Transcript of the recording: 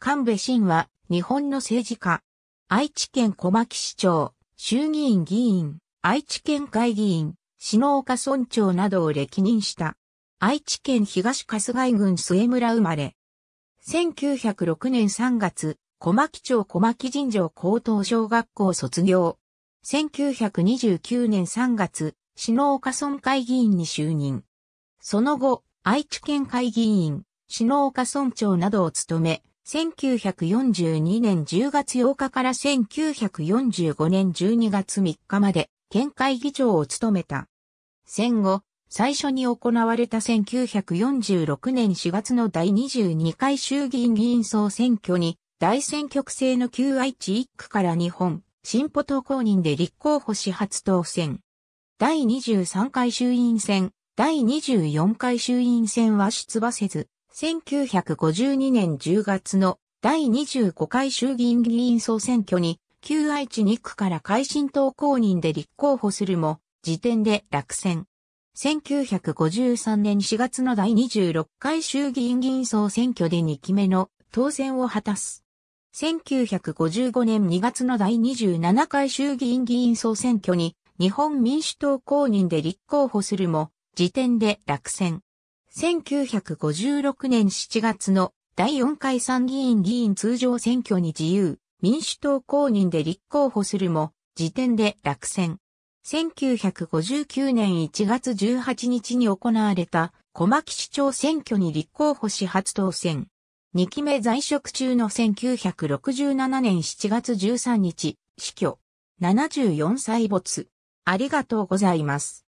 神戸真は、日本の政治家。愛知県小牧市長、衆議院議員、愛知県会議員、篠岡村長などを歴任した。愛知県東春日井郡末村生まれ。1906年3月、小牧町小牧尋常高等小学校卒業。1929年3月、篠岡村会議員に就任。その後、愛知県会議員、篠岡村長などを務め、1942年10月8日から1945年12月3日まで県会議長を務めた。戦後、最初に行われた1946年4月の第22回衆議院議員総選挙に、大選挙区制の旧愛知1区から日本、進歩党公認で立候補し初当選。第23回衆院選、第24回衆院選は出馬せず、1952年10月の第25回衆議院議員総選挙に、旧愛知2区から改新党公認で立候補するも、時点で落選。1953年4月の第26回衆議院議員総選挙で2期目の当選を果たす。1955年2月の第27回衆議院議員総選挙に日本民主党公認で立候補するも、時点で落選。1956年7月の第4回参議院議員通常選挙に自由、民主党公認で立候補するも、時点で落選。1959年1月18日に行われた小牧市長選挙に立候補し初当選。2期目在職中の1967年7月13日、死去。74歳没。ありがとうございます。